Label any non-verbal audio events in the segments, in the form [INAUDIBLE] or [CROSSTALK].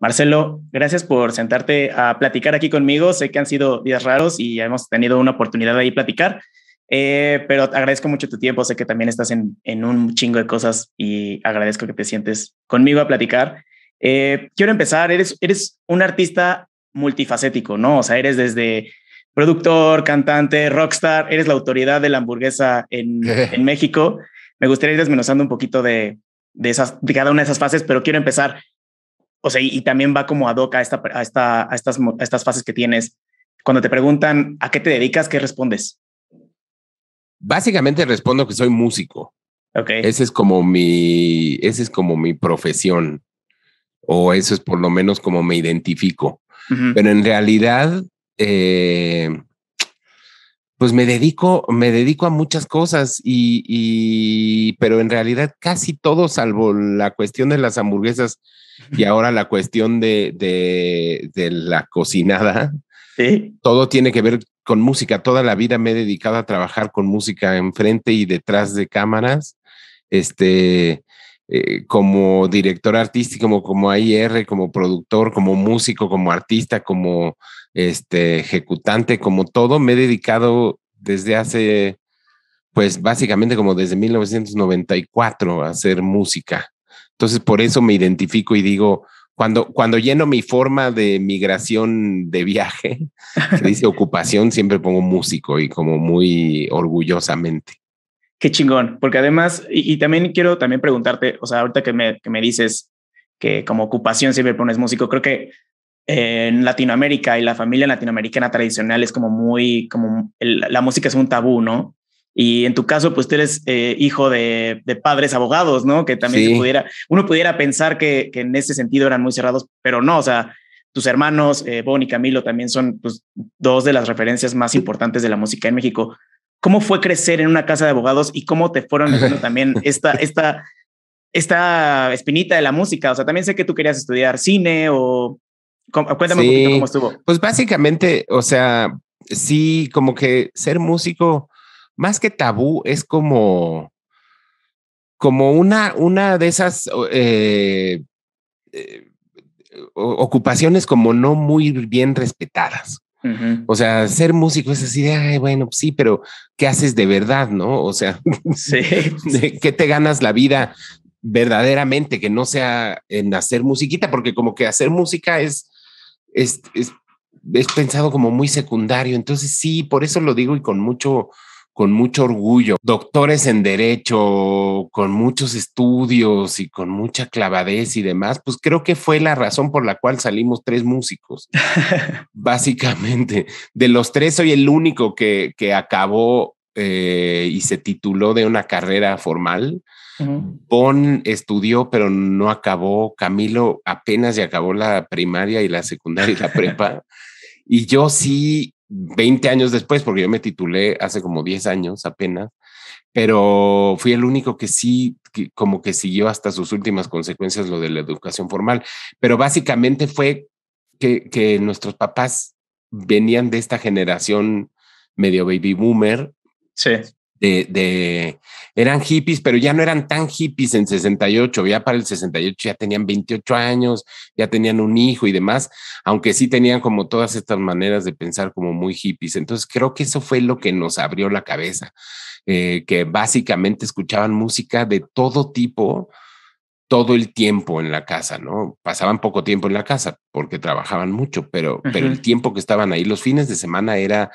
Marcelo, gracias por sentarte a platicar aquí conmigo. Sé que han sido días raros y ya hemos tenido una oportunidad de ahí platicar, eh, pero agradezco mucho tu tiempo. Sé que también estás en, en, un chingo de cosas y agradezco que te sientes conmigo a platicar. Eh, quiero empezar, eres, eres un artista multifacético, ¿no? O sea, eres desde productor, cantante, rockstar, eres la autoridad de la hamburguesa en, [LAUGHS] en México. Me gustaría ir desmenuzando un poquito de, de, esas, de cada una de esas fases, pero quiero empezar o sea, y, también va como ad hoc a, a, esta, a, estas, estas fases que tienes. Cuando te preguntan a qué te dedicas, ¿qué respondes? Básicamente respondo que soy músico. Okay. Ese es como mi, ese es como mi profesión. O eso es por lo menos como me identifico. Pero en realidad, eh, pues me dedico, me dedico a muchas cosas y, pero en realidad casi todo, salvo la cuestión de las hamburguesas y ahora la cuestión de, de, la cocinada, todo tiene que ver con música. Toda la vida me he dedicado a trabajar con música enfrente y detrás de cámaras. Este, eh, como director artístico, como, como como productor, como músico, como artista, como este, ejecutante, como todo, me he dedicado desde hace, pues básicamente como desde 1994 a hacer música. Entonces, por eso me identifico y digo, cuando, cuando lleno mi forma de migración de viaje, dice [LAUGHS] ocupación, siempre pongo músico y como muy orgullosamente. Qué chingón, porque además, y, también quiero también preguntarte, o sea, ahorita que me, que me dices que como ocupación siempre pones músico, creo que en Latinoamérica y la familia latinoamericana tradicional es como muy, como la música es un tabú, ¿no? Y en tu caso, pues tú eres eh, hijo de, padres abogados, ¿no? Que también pudiera, uno pudiera pensar que, en ese sentido eran muy cerrados, pero no, o sea, tus hermanos, eh, Bon y Camilo, también son pues, dos de las referencias más importantes de la música en México. ¿Cómo fue crecer en una casa de abogados y cómo te fueron [LAUGHS] también esta, esta, esta espinita de la música? O sea, también sé que tú querías estudiar cine o Cuéntame un poquito cómo estuvo. Pues básicamente, o sea, sí, como que ser músico, más que tabú, es como, como una, una de esas eh, eh, ocupaciones como no muy bien respetadas. O sea, ser músico es así de, bueno, pues sí, pero ¿qué haces de verdad, no? O sea, [LAUGHS] ¿qué te ganas la vida verdaderamente que no sea en hacer musiquita? Porque como que hacer música es es, es, pensado como muy secundario. Entonces, sí, por eso lo digo y con mucho, con mucho orgullo. Doctores en derecho, con muchos estudios y con mucha clavadez y demás, pues creo que fue la razón por la cual salimos tres músicos. [LAUGHS] básicamente, de los tres soy el único que, que acabó eh, y se tituló de una carrera formal. Bon estudió, pero no acabó. Camilo apenas ya acabó la primaria y la secundaria y la prepa. [LAUGHS] y yo sí, 20 años después, porque yo me titulé hace como 10 años apenas, pero fui el único que sí, como que siguió hasta sus últimas consecuencias lo de la educación formal. Pero básicamente fue que, que nuestros papás venían de esta generación medio baby boomer Sí. De, de, eran hippies, pero ya no eran tan hippies en 68, ya para el 68 ya tenían 28 años, ya tenían un hijo y demás, aunque sí tenían como todas estas maneras de pensar como muy hippies. Entonces creo que eso fue lo que nos abrió la cabeza, eh, que básicamente escuchaban música de todo tipo todo el tiempo en la casa, ¿no? Pasaban poco tiempo en la casa porque trabajaban mucho, pero, pero el tiempo que estaban ahí, los fines de semana era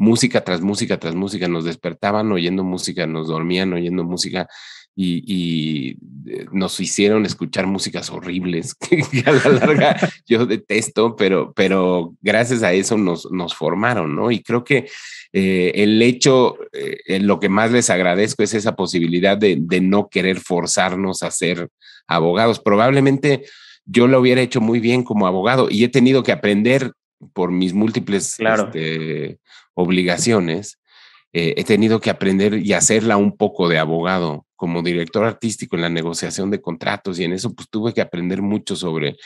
música tras música tras música, nos despertaban oyendo música, nos dormían oyendo música y, eh, nos hicieron escuchar músicas horribles [LAUGHS] que a la larga [LAUGHS] yo detesto, pero, pero gracias a eso nos, formaron, ¿no? Y creo que eh, el hecho, eh, lo que más les agradezco es esa posibilidad de, no querer forzarnos a ser abogados. Probablemente yo lo hubiera hecho muy bien como abogado y he tenido que aprender por mis múltiples este, obligaciones, eh, he tenido que aprender y hacerla un poco de abogado como director artístico en la negociación de contratos y en eso pues tuve que aprender mucho sobre,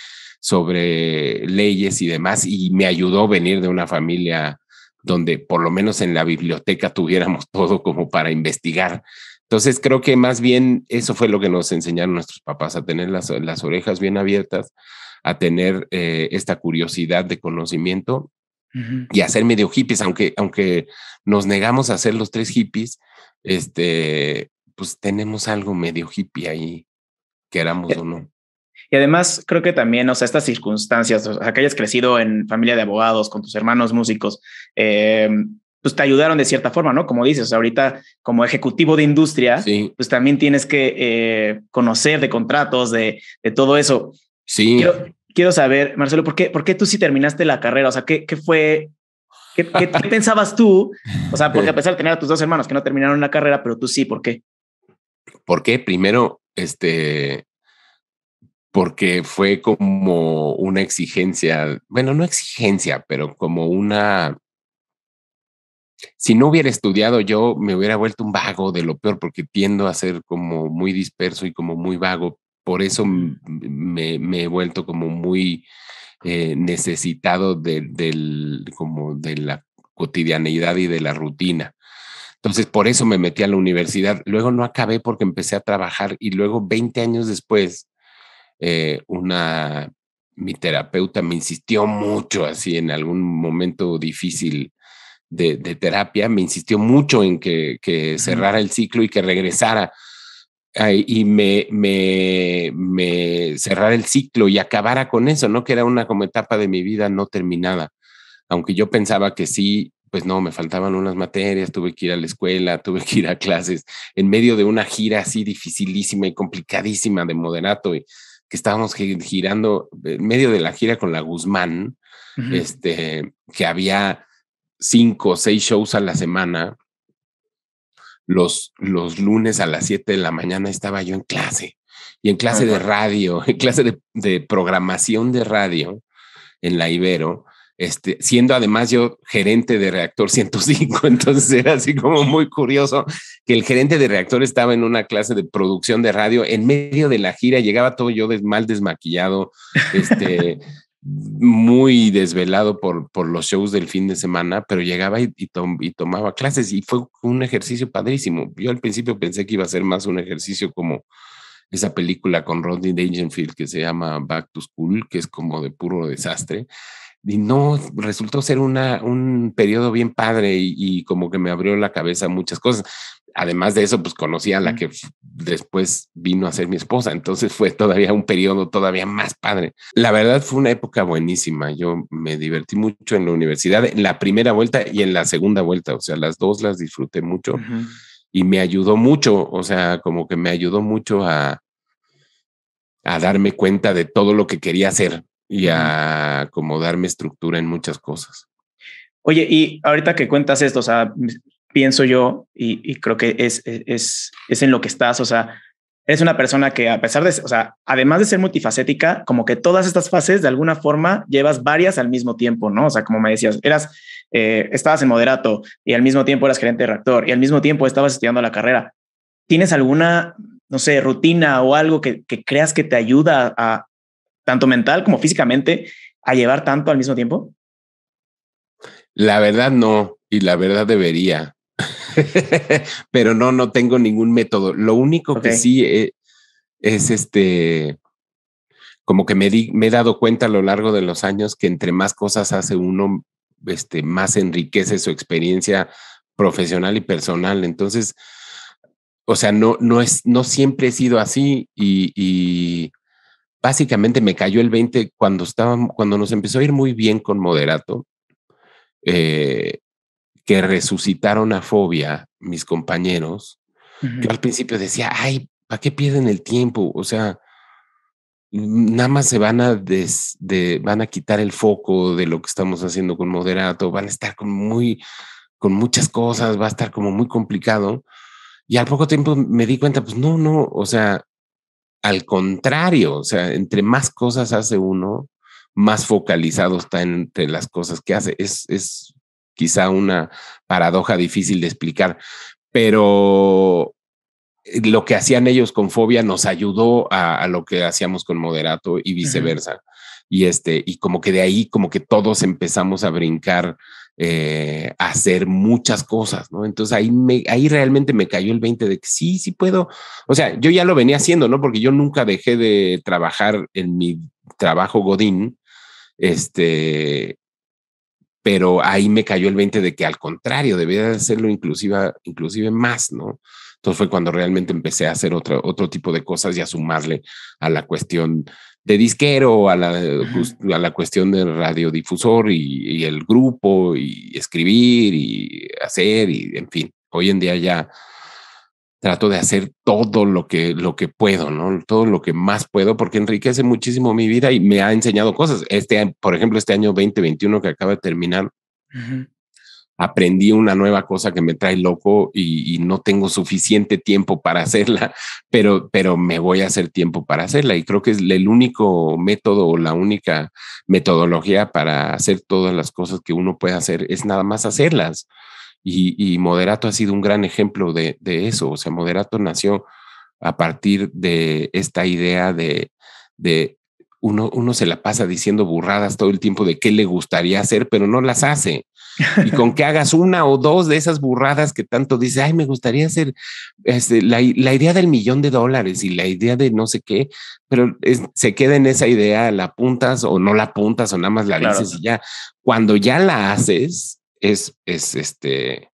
sobre leyes y demás y me ayudó venir de una familia donde por lo menos en la biblioteca tuviéramos [LAUGHS] todo como para investigar. Entonces creo que más bien eso fue lo que nos enseñaron nuestros papás, a tener las, orejas bien abiertas, a tener eh, esta curiosidad de conocimiento y hacer medio hippies, aunque, aunque nos negamos a ser los tres hippies, este, pues tenemos algo medio hippie ahí, queramos eh, o no. Y además creo que también, o sea, estas circunstancias, o sea, que hayas crecido en familia de abogados, con tus hermanos músicos, eh, pues te ayudaron de cierta forma, ¿no? Como dices, ahorita como ejecutivo de industria, pues también tienes que eh, conocer de contratos, de, de todo eso. Sí quiero saber, Marcelo, ¿por qué, por tú sí terminaste la carrera? O sea, ¿qué, fue? ¿Qué, [LAUGHS] pensabas tú? O sea, porque a pesar de tener a tus dos hermanos que no terminaron la carrera, pero tú sí, ¿por qué? ¿Por qué? Primero, este, porque fue como una exigencia, bueno, no exigencia, pero como una... Si no hubiera estudiado yo, me hubiera vuelto un vago de lo peor, porque tiendo a ser como muy disperso y como muy vago, por eso me, he vuelto como muy eh, necesitado de, de la cotidianeidad y de la rutina. Entonces, por eso me metí a la universidad. Luego no acabé porque empecé a trabajar y luego 20 años después, eh, una, mi terapeuta me insistió mucho, así en algún momento difícil de, terapia, me insistió mucho en que cerrara el ciclo y que regresara y me, me, el ciclo y acabara con eso, ¿no? Que era una como etapa de mi vida no terminada. Aunque yo pensaba que sí, pues no, me faltaban unas materias, tuve que ir a la escuela, tuve que ir a clases, en medio de una gira así dificilísima y complicadísima de moderato, y que estábamos girando, en medio de la gira con la Guzmán, este, que había cinco o seis shows a la semana, los, lunes a las 7 de la mañana estaba yo en clase y en clase de radio, [LAUGHS] en clase de, programación de radio en la Ibero. Este, siendo además yo gerente de reactor 105, [LAUGHS] entonces era así como muy curioso que el gerente de reactor estaba en una clase de producción de radio en medio de la gira, llegaba todo yo mal desmaquillado, este, [LAUGHS] muy desvelado por, por los shows del fin de semana, pero llegaba y, y, tomaba clases y fue un ejercicio padrísimo. Yo al principio pensé que iba a ser más un ejercicio como esa película con Rodney Dangerfield que se llama Back to School, que es como de puro desastre. Y no, resultó ser una, un periodo bien padre y, y como que me abrió la cabeza muchas cosas además de eso, pues conocí a la que después vino a ser mi esposa, entonces fue todavía un periodo todavía más padre. La verdad fue una época buenísima, yo me divertí mucho en la universidad, en la primera vuelta y en la segunda vuelta, o sea, las dos las disfruté mucho y me ayudó mucho, o sea, como que me ayudó mucho a, a darme cuenta de todo lo que quería hacer y a darme estructura en muchas cosas. Oye, y ahorita que cuentas esto, o sea, pienso yo, y, creo que es, e, es, es en lo que estás, o sea, eres una persona que a pesar de, o sea, además de ser multifacética, como que todas estas fases de alguna forma llevas varias al mismo tiempo, ¿no? O sea, como me decías, eras, eh, estabas en moderato y al mismo tiempo eras gerente de reactor y al mismo tiempo estabas estudiando la carrera. ¿Tienes alguna, no sé, rutina o algo que, que creas que te ayuda a, tanto mental como físicamente, a llevar tanto al mismo tiempo? La verdad no, y la verdad debería. [LAUGHS] pero no, no tengo ningún método. Lo único que sí eh, es, este, como que me, me he dado cuenta a lo largo de los años que entre más cosas hace uno, este, más enriquece su experiencia profesional y personal. Entonces, o sea, no, no, es, no siempre he sido así y, básicamente me cayó el 20 cuando, estaba, cuando nos empezó a ir muy bien con Moderato. Eh, que resucitaron a fobia, mis compañeros, yo al principio decía, ay, ¿para qué pierden el tiempo? O sea, nada más se van a, des, de, van a quitar el foco de lo que estamos haciendo con moderato, van a estar con, muy, con muchas cosas, va a estar como muy complicado. Y al poco tiempo me di cuenta, pues no, no, o sea, al contrario, o sea, entre más cosas hace uno, más focalizado está entre las cosas que hace. Es, es quizá una paradoja difícil de explicar, pero eh, lo que hacían ellos con fobia nos ayudó a, lo que hacíamos con moderato y viceversa. Y este, y como que de ahí, como que todos empezamos a brincar eh, a hacer muchas cosas, ¿no? Entonces ahí me, ahí realmente me cayó el 20 de que sí, sí puedo. O sea, yo ya lo venía haciendo, ¿no? Porque yo nunca dejé de trabajar en mi trabajo Godín, este, pero ahí me cayó el 20 de que al contrario, debía hacerlo inclusiva, inclusive más, ¿no? Entonces fue cuando realmente empecé a hacer otro, otro tipo de cosas y a sumarle a la cuestión de disquero, a la, pues, a la cuestión del radiodifusor y, y el grupo y escribir y hacer y en fin, hoy en día ya trato de hacer todo lo que, lo que puedo, ¿no? Todo lo que más puedo, porque enriquece muchísimo mi vida y me ha enseñado cosas. Este, por ejemplo, este año 2021 que acaba de terminar, aprendí una nueva cosa que me trae loco y, y, no tengo suficiente tiempo para hacerla, [LAUGHS] pero, pero me voy a hacer tiempo para hacerla. Y creo que es el único método o la única metodología para hacer todas las cosas que uno puede hacer es nada más hacerlas. Y, Moderato ha sido un gran ejemplo de, eso. O sea, Moderato nació a partir de esta idea de, uno, uno, se la pasa diciendo burradas todo el tiempo de qué le gustaría hacer, pero no las hace. Y con que hagas una o dos de esas burradas que tanto dice, ay, me gustaría hacer este, la, idea del millón de dólares y la idea de no sé qué, pero se queda en esa idea, la puntas o no la apuntas o nada más la dices y ya. Cuando ya la haces, es, es, este,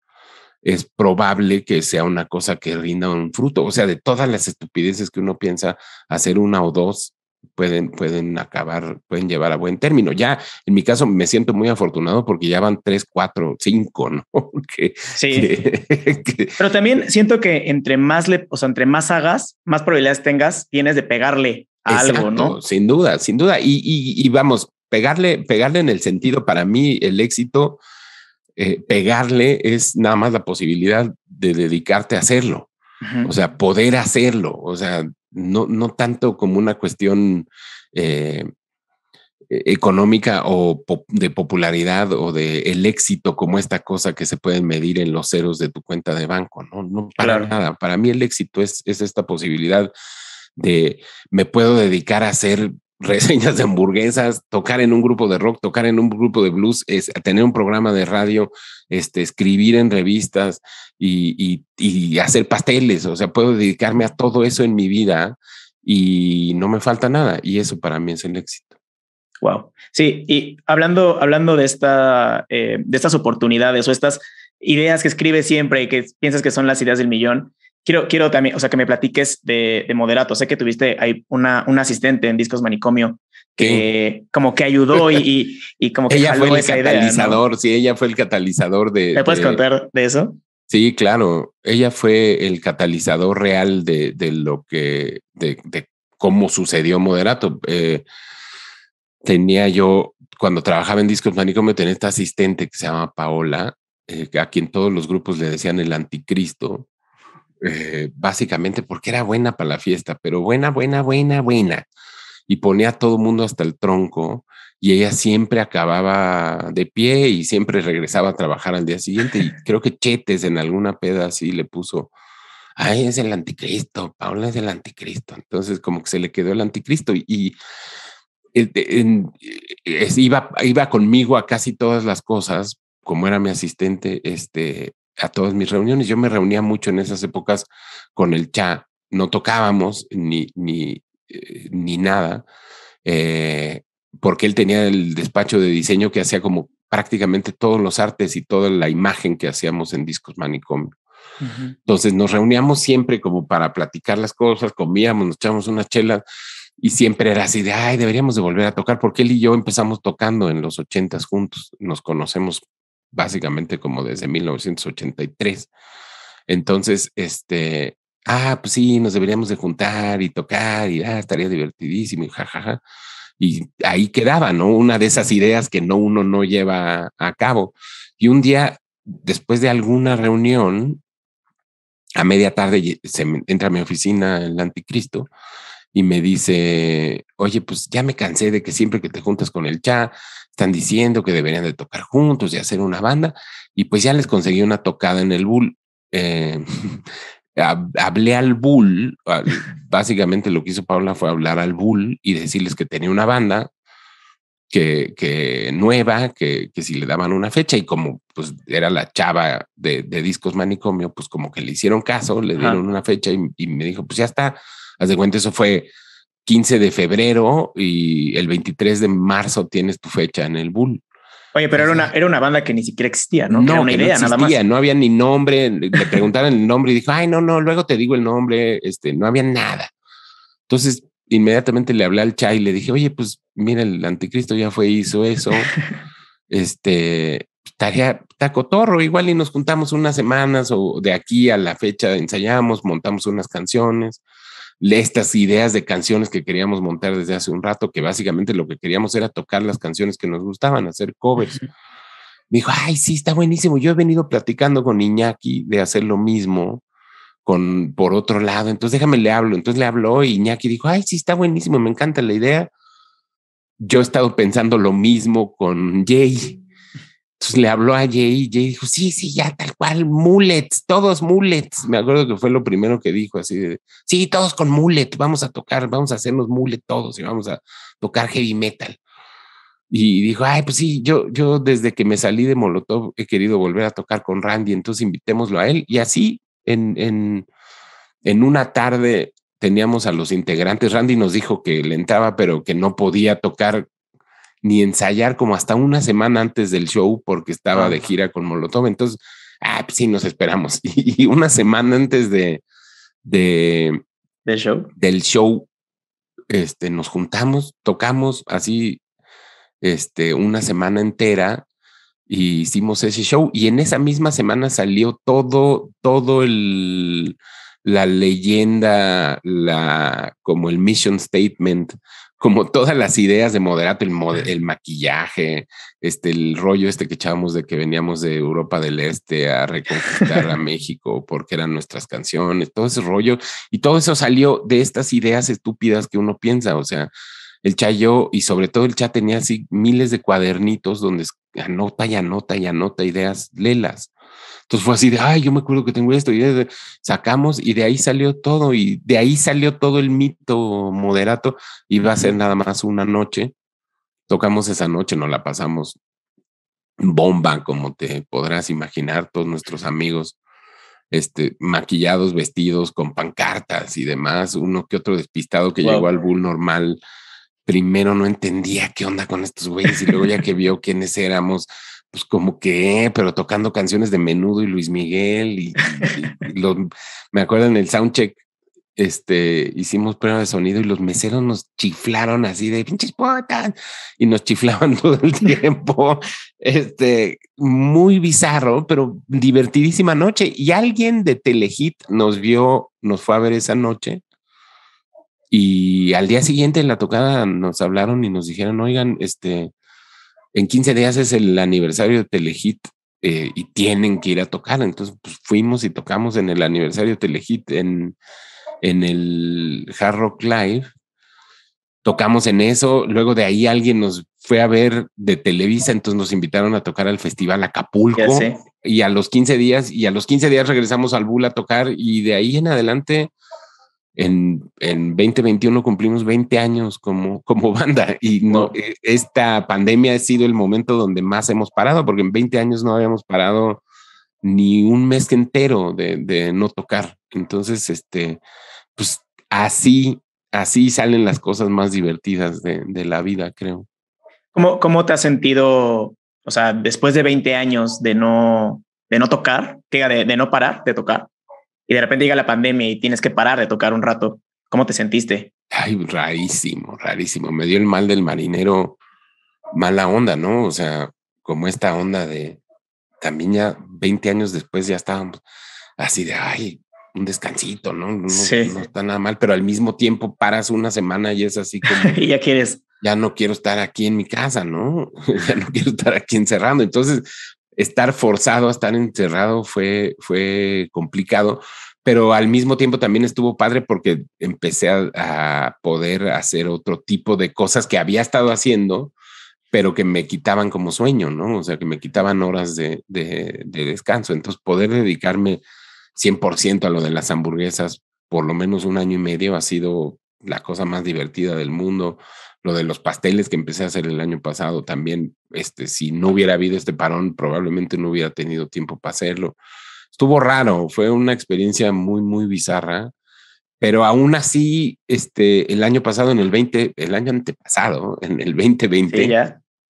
es probable que sea una cosa que rinda un fruto. O sea, de todas las estupideces que uno piensa hacer una o dos, pueden, pueden acabar, pueden llevar a buen término. Ya, en mi caso, me siento muy afortunado porque ya van tres, cuatro, cinco, ¿no? [LAUGHS] sí. [LAUGHS] Pero también siento que entre más le, o sea, entre más hagas, más probabilidades tengas, tienes de pegarle algo, ¿no? Sin duda, sin duda. Y, y, vamos, pegarle, pegarle en el sentido, para mí, el éxito eh, pegarle es nada más la posibilidad de dedicarte a hacerlo, o sea, poder hacerlo, o sea, no, no tanto como una cuestión eh, e-, económica o de popularidad o de el éxito como esta cosa que se pueden medir en los ceros de tu cuenta de banco, no, no para nada. Para mí el éxito es, es esta posibilidad de me puedo dedicar a hacer reseñas de hamburguesas, tocar en un grupo de rock, tocar en un grupo de blues, es, tener un programa de radio, este, escribir en revistas y, y, hacer pasteles. O sea, puedo dedicarme a todo eso en mi vida y no me falta nada. Y eso para mí es el éxito. Wow. Sí, y hablando, hablando de, esta, eh, de estas oportunidades o estas ideas que escribes siempre y que piensas que son las ideas del millón, quiero, quiero también, o sea, que me platiques de, moderato. Sé que tuviste ahí una, una asistente en Discos Manicomio que como que ayudó y, como que ella fue el catalizador. Sí, ella fue el catalizador de. ¿Me puedes contar de eso? Sí, claro. Ella fue el catalizador real de, lo que, de, cómo sucedió Moderato. Eh, tenía yo, cuando trabajaba en Discos Manicomio, tenía esta asistente que se llama Paola, eh, a quien todos los grupos le decían el anticristo, eh, básicamente porque era buena para la fiesta, pero buena, buena, buena, buena. Y ponía a todo mundo hasta el tronco y ella siempre acababa de pie y siempre regresaba a trabajar al día siguiente. Y creo que Chetes en alguna peda así le puso, ay, es el anticristo, Paula es el anticristo. Entonces como que se le quedó el anticristo y, iba, iba conmigo a casi todas las cosas, como era mi asistente, este, a todas mis reuniones. Yo me reunía mucho en esas épocas con el Cha, no tocábamos ni, ni, eh, ni nada, eh, porque él tenía el despacho de diseño que hacía como prácticamente todos los artes y toda la imagen que hacíamos en Discos Manicomio. Entonces nos reuníamos siempre como para platicar las cosas, comíamos, nos echábamos una chela y siempre era así de, ay, deberíamos de volver a tocar, porque él y yo empezamos tocando en los ochentas juntos, nos conocemos básicamente como desde 1983. Entonces, este, ah, pues sí, nos deberíamos de juntar y tocar y ah, estaría divertidísimo y jajaja. Y ahí quedaba, ¿no? Una de esas ideas que no uno no lleva a cabo. Y un día, después de alguna reunión, a media tarde se entra a mi oficina el anticristo y me dice, oye, pues ya me cansé de que siempre que te juntas con el cha están diciendo que deberían de tocar juntos y hacer una banda, y pues ya les conseguí una tocada en el Bull. Eh, [LAUGHS] hablé al Bull, básicamente lo que hizo Paula fue hablar al Bull y decirles que tenía una banda, que, que, nueva, que, que, si le daban una fecha y como pues era la chava de, discos manicomio, pues como que le hicieron caso, le dieron una fecha y, me dijo, pues ya está, Hace de cuenta, eso fue 15 de febrero y el 23 de marzo tienes tu fecha en el Bull. Oye, pero era una, era una banda que ni siquiera existía, ¿no? No, idea, no existía, No había ni nombre, le preguntaron el nombre y dijo, ay, no, no, luego te digo el nombre, este, no había nada. Entonces, inmediatamente le hablé al Chai y le dije, oye, pues mira, el anticristo ya fue, hizo eso. [LAUGHS] este, tarea tacotorro, igual y nos juntamos unas semanas o de aquí a la fecha ensayamos, montamos unas canciones estas ideas de canciones que queríamos montar desde hace un rato, que básicamente lo que queríamos era tocar las canciones que nos gustaban, hacer covers. Me dijo, ay, sí, está buenísimo. Yo he venido platicando con Iñaki de hacer lo mismo con, por otro lado, entonces déjame le hablo. Entonces le habló y Iñaki dijo, ay, sí, está buenísimo, me encanta la idea. Yo he estado pensando lo mismo con Jay entonces le habló a Jay y Jay dijo, sí, sí, ya tal cual, mulets, todos mulets. Me acuerdo que fue lo primero que dijo, así de, sí, todos con mulet vamos a tocar, vamos a hacernos mullet todos y vamos a tocar heavy metal. Y dijo, ay, pues sí, yo, yo desde que me salí de Molotov he querido volver a tocar con Randy, entonces invitémoslo a él. Y así, en, en, en una tarde teníamos a los integrantes. Randy nos dijo que le entraba, pero que no podía tocar ni ensayar como hasta una semana antes del show porque estaba de gira con Molotov. Entonces, ah, pues sí, nos esperamos. [LAUGHS] Y, una semana antes de, de ¿Del show? Del show, este, nos juntamos, tocamos así, este, una semana entera y e hicimos ese show. Y en esa misma semana salió todo, todo el, la leyenda, la, como el mission statement como todas las ideas de moderato, el, maquillaje, este, el rollo este que echábamos de que veníamos de Europa del Este a reconquistar a [LAUGHS] México porque eran nuestras canciones, todo ese rollo, y todo eso salió de estas ideas estúpidas que uno piensa, o sea, el Chayo y sobre todo el chat tenía así miles de cuadernitos donde anota y anota y anota ideas, lelas. Entonces fue así de, ay, yo me acuerdo que tengo esto y de, sacamos y de ahí salió todo y de ahí salió todo el mito moderato. Iba a ser nada más una noche. Tocamos esa noche, nos la pasamos bomba, como te podrás imaginar, todos nuestros amigos. Este, maquillados, vestidos con pancartas y demás, uno que otro despistado que llegó al bull normal primero no entendía qué onda con estos güeyes y luego ya que vio quiénes éramos, pues como que, pero tocando canciones de Menudo y Luis Miguel y, me acuerdo en el soundcheck, este, hicimos prueba de sonido y los meseros nos chiflaron así de pinches putas y nos chiflaban [LAUGHS] todo el tiempo. Este, muy bizarro, pero divertidísima noche. Y alguien de Telehit nos vio, nos fue a ver esa noche y al día siguiente en la tocada nos hablaron y nos dijeron, oigan, este, en 15 días es el aniversario de Telehit eh, y tienen que ir a tocar. Entonces pues, fuimos y tocamos en el aniversario de Telehit en, en el Hard Rock Live. Tocamos en eso, luego de ahí alguien nos fue a ver de Televisa, entonces nos invitaron a tocar al Festival Acapulco y a los 15 días, y a los 15 días regresamos al Bull a tocar y de ahí en adelante en, 2021 cumplimos 20 años como, como banda y no, eh, esta pandemia ha sido el momento donde más hemos parado, porque en 20 años no habíamos parado ni un mes entero de, no tocar. Entonces, este, pues así, así salen las cosas más divertidas de, la vida, creo. ¿Cómo, ¿Cómo te has sentido, o sea, después de 20 años de no, de no tocar, de, de no parar de tocar? y de repente llega la pandemia y tienes que parar de tocar un rato. ¿Cómo te sentiste? Ay, rarísimo, rarísimo. Me dio el mal del marinero, mala onda, ¿no? O sea, como esta onda de también ya 20 años después ya estábamos así de, ay, un descansito, ¿no? No, no está nada mal, pero al mismo tiempo paras una semana y es así como... [LAUGHS] ya quieres ya no quiero estar aquí en mi casa, ¿no? [LAUGHS] ya no quiero estar aquí encerrando. Entonces, estar forzado a estar encerrado fue, fue complicado, pero al mismo tiempo también estuvo padre porque empecé a, poder hacer otro tipo de cosas que había estado haciendo, pero que me quitaban como sueño, ¿no? O sea, que me quitaban horas de, de descanso. Entonces, poder dedicarme 100% a lo de las hamburguesas por lo menos un año y medio ha sido la cosa más divertida del mundo lo de los pasteles que empecé a hacer el año pasado también, este, si no hubiera habido este parón, probablemente no hubiera tenido tiempo para hacerlo. Estuvo raro, fue una experiencia muy, muy bizarra, pero aún así, este, el año pasado, en el 20, el año antepasado, en el 2020,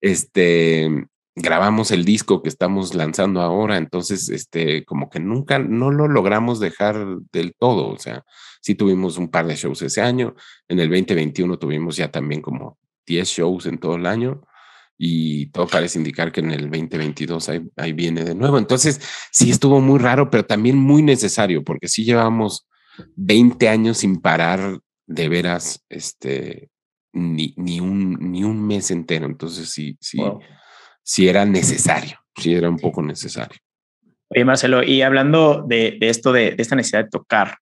este, grabamos el disco que estamos lanzando ahora, entonces, este, como que nunca, no lo logramos dejar del todo, o sea, sí tuvimos un par de shows ese año. En el 2021 tuvimos ya también como 10 shows en todo el año y todo parece indicar que en el 2022 ahí, viene de nuevo. Entonces, sí estuvo muy raro, pero también muy necesario, porque sí llevamos 20 años sin parar de veras, este, ni, ni, un, ni un mes entero. Entonces, sí, sí, sí era necesario, sí era un poco necesario. Oye, Marcelo, y hablando de, esto, de, esta necesidad de tocar,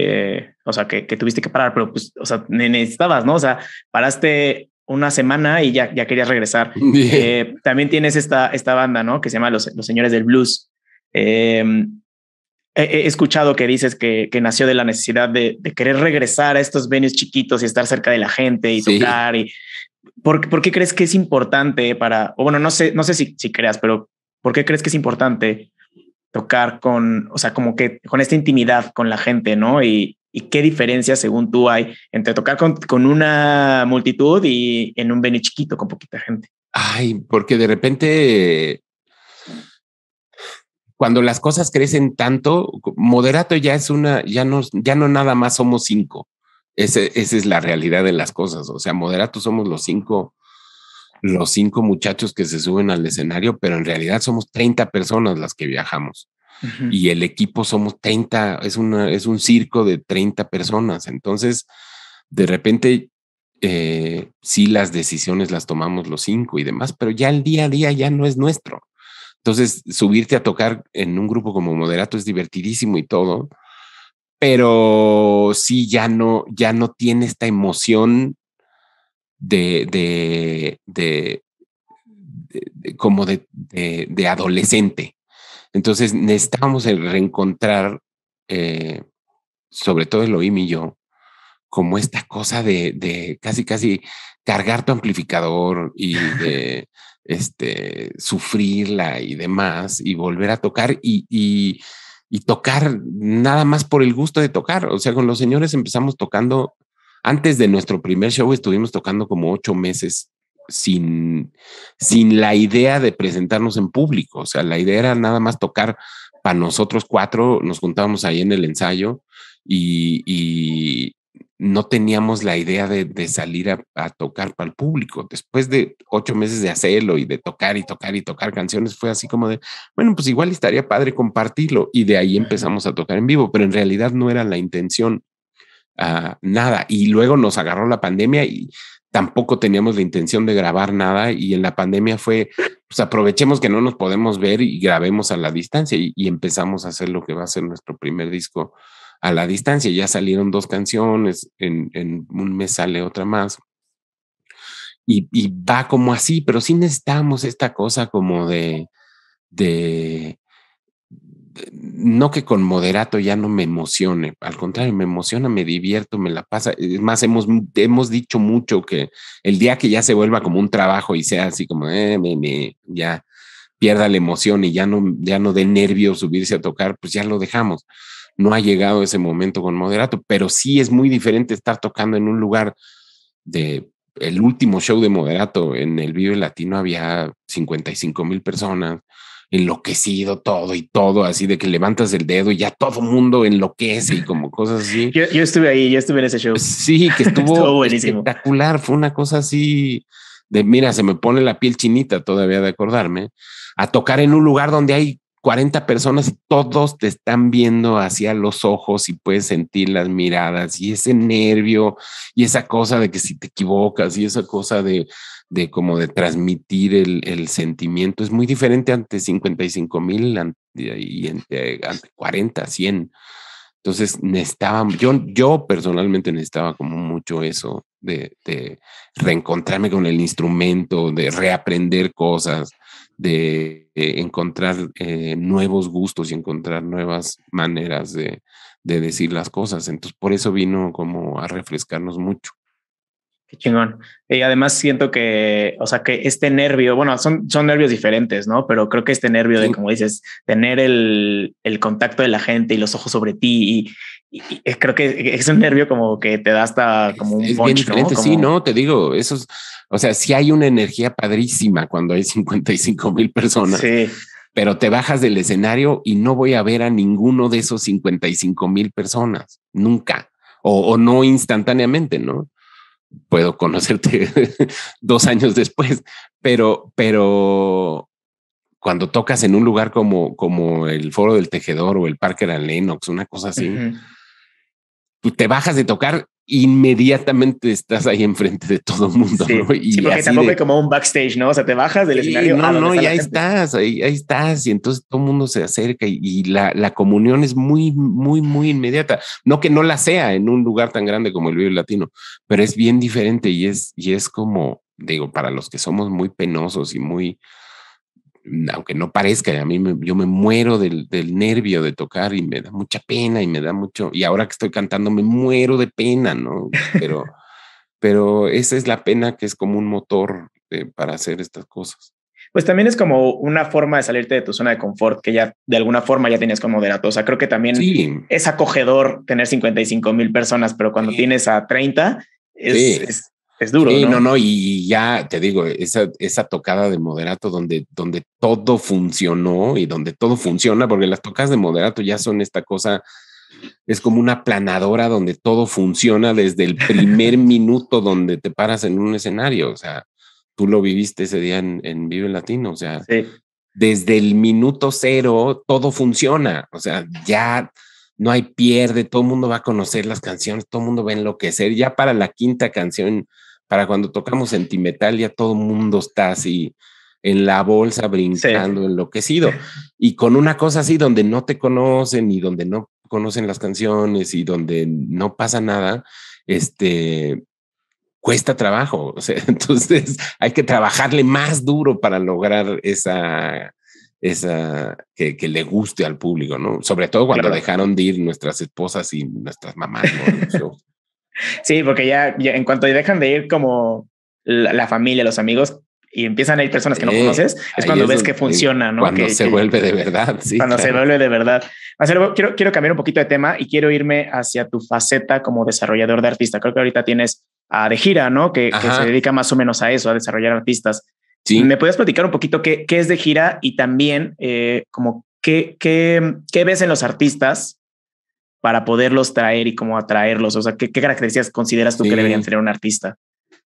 eh, o sea, que, tuviste que parar, pero pues, o sea, necesitabas, ¿no? O sea, paraste una semana y ya, ya querías regresar. [LAUGHS] Eh, también tienes esta, esta banda, ¿no? Que se llama Los, Señores del Blues. Eh, he, escuchado que dices que, que nació de la necesidad de, querer regresar a estos venues chiquitos y estar cerca de la gente y tocar. Y, ¿por, ¿por, qué crees que es importante para, o bueno, no sé, no sé si, si creas, pero ¿por qué crees que es importante tocar con, o sea, como que con esta intimidad con la gente, ¿no? Y, qué diferencia según tú hay entre tocar con, una multitud y en un venue chiquito con poquita gente. Ay, porque de repente cuando las cosas crecen tanto, moderato ya es una, ya no, ya no nada más somos cinco. esa es la realidad de las cosas. O sea, moderato somos los cinco los cinco muchachos que se suben al escenario, pero en realidad somos 30 personas las que viajamos. Y el equipo somos 30, es, una, es un circo de 30 personas. Entonces, de repente, eh, si las decisiones las tomamos los cinco y demás, pero ya el día a día ya no es nuestro. Entonces, subirte a tocar en un grupo como Moderato es divertidísimo y todo, pero sí ya no, ya no tiene esta emoción de, de, de, como de, adolescente. Entonces necesitábamos reencontrar, eh, sobre todo Elohim y yo, como esta cosa de, de casi, casi cargar tu amplificador y de [LAUGHS] este, sufrirla y demás y volver a tocar y, y, y, tocar nada más por el gusto de tocar. O sea, con los señores empezamos tocando antes de nuestro primer show estuvimos tocando como ocho meses sin, sin la idea de presentarnos en público. O sea, la idea era nada más tocar para nosotros cuatro, nos juntábamos ahí en el ensayo y, no teníamos la idea de, salir a, a, tocar para el público. Después de ocho meses de hacerlo y de tocar y tocar y tocar canciones, fue así como de, bueno, pues igual estaría padre compartirlo. Y de ahí empezamos a tocar en vivo, pero en realidad no era la intención. Ah, nada. Y luego nos agarró la pandemia y tampoco teníamos la intención de grabar nada. Y en la pandemia fue, pues aprovechemos que no nos podemos ver y grabemos a la distancia. Y, empezamos a hacer lo que va a ser nuestro primer disco a la distancia. Ya salieron dos canciones, en, un mes sale otra más. Y, va como así, pero sí necesitamos esta cosa como de, de no que con moderato ya no me emocione, al contrario, me emociona, me divierto, me la pasa. Es más, hemos, hemos dicho mucho que el día que ya se vuelva como un trabajo y sea así como, eh, me, ya pierda la emoción y ya no, ya no dé nervio subirse a tocar, pues ya lo dejamos. No ha llegado ese momento con moderato, pero sí es muy diferente estar tocando en un lugar de el último show de moderato en el Vive Latino había 55 mil personas enloquecido todo y todo, así de que levantas el dedo y ya todo mundo enloquece y como cosas así. Yo, estuve ahí, yo estuve en ese show. Sí, [LAUGHS] que estuvo, espectacular, fue una cosa así de, mira, se me pone la piel chinita todavía de acordarme, a tocar en un lugar donde hay 40 personas todos te están viendo hacia los ojos y puedes sentir las miradas y ese nervio y esa cosa de que si te equivocas y esa cosa de, de como de transmitir el, sentimiento es muy diferente ante 55 mil y ante, 40, 100. Entonces necesitaba, yo, yo personalmente necesitaba como mucho eso de, de reencontrarme con el instrumento, de reaprender cosas de, eh, encontrar eh, nuevos gustos y encontrar nuevas maneras de, de decir las cosas. Entonces, por eso vino como a refrescarnos mucho. Qué chingón. Y además siento que, o sea, que este nervio, bueno, son, son nervios diferentes, ¿no? Pero creo que este nervio de, como dices, tener el, contacto de la gente y los ojos sobre ti y, eh, creo que es un nervio como que te da hasta como un es, Sí, no, te digo, eso o sea, sí hay una energía padrísima cuando hay 55 [LAUGHS] mil personas. Sí. Pero te bajas del escenario y no voy a ver a ninguno de esos 55 mil personas, nunca, o, o no instantáneamente, ¿no? puedo conocerte [LAUGHS] dos años después, pero, pero cuando tocas en un lugar como, como el Foro del Tejedor o el Parker and Lennox, una cosa así, te bajas de tocar inmediatamente estás ahí enfrente de todo el mundo, Y porque tampoco como un backstage, ¿no? O sea, te bajas del escenario. No, no, y ahí estás, ahí, estás, y entonces todo el mundo se acerca y, la, la, comunión es muy, muy, muy inmediata. No que no la sea en un lugar tan grande como el vivo Latino, pero es bien diferente y es, y es como, digo, para los que somos muy penosos y muy, Mm, aunque no parezca, a mí yo me muero del, nervio de tocar y me da mucha pena y me da mucho, y ahora que estoy cantando me muero de pena, ¿no? Pero, [LAUGHS] pero esa es la pena que es como un motor eh, para hacer estas cosas. Pues también es como una forma de salirte de tu zona de confort que ya de alguna forma ya tenías como de la creo que también es acogedor tener 55 mil personas, pero cuando tienes a 30 es, es duro. ¿no? no, y ya te digo, esa, esa tocada de moderato donde, donde todo funcionó y donde todo funciona, porque las tocas de moderato ya son esta cosa, es como una planadora donde todo funciona desde el primer [LAUGHS] minuto donde te paras en un escenario. O sea, tú lo viviste ese día en, en Vive Latino, o sea, desde el minuto cero todo funciona. O sea, ya no hay pierde, todo el mundo va a conocer las canciones, todo el mundo va a enloquecer. Ya para la quinta canción para cuando tocamos Sentimetal ya todo el mundo está así en la bolsa brincando, enloquecido. Y con una cosa así donde no te conocen y donde no conocen las canciones y donde no pasa nada, este cuesta trabajo. [LAUGHS] entonces hay que trabajarle más duro para lograr esa esa que, le guste al público, ¿no? Sobre todo cuando dejaron de ir nuestras esposas y nuestras mamás. ¿no? [LAUGHS] Sí, porque ya, en cuanto dejan de ir como la, familia, los amigos y empiezan a ir personas que no conoces, es cuando ves que funciona, ¿no? Cuando se vuelve de verdad. Sí, cuando se vuelve de verdad. Marcelo, quiero, quiero cambiar un poquito de tema y quiero irme hacia tu faceta como desarrollador de artista. Creo que ahorita tienes a de gira, ¿no? Que, se dedica más o menos a eso, a desarrollar artistas. Sí. ¿Me puedes platicar un poquito qué, qué es de gira y también eh, como qué, qué ves en los artistas para poderlos traer y cómo atraerlos? O sea, ¿qué, características consideras tú que deberían tener un artista?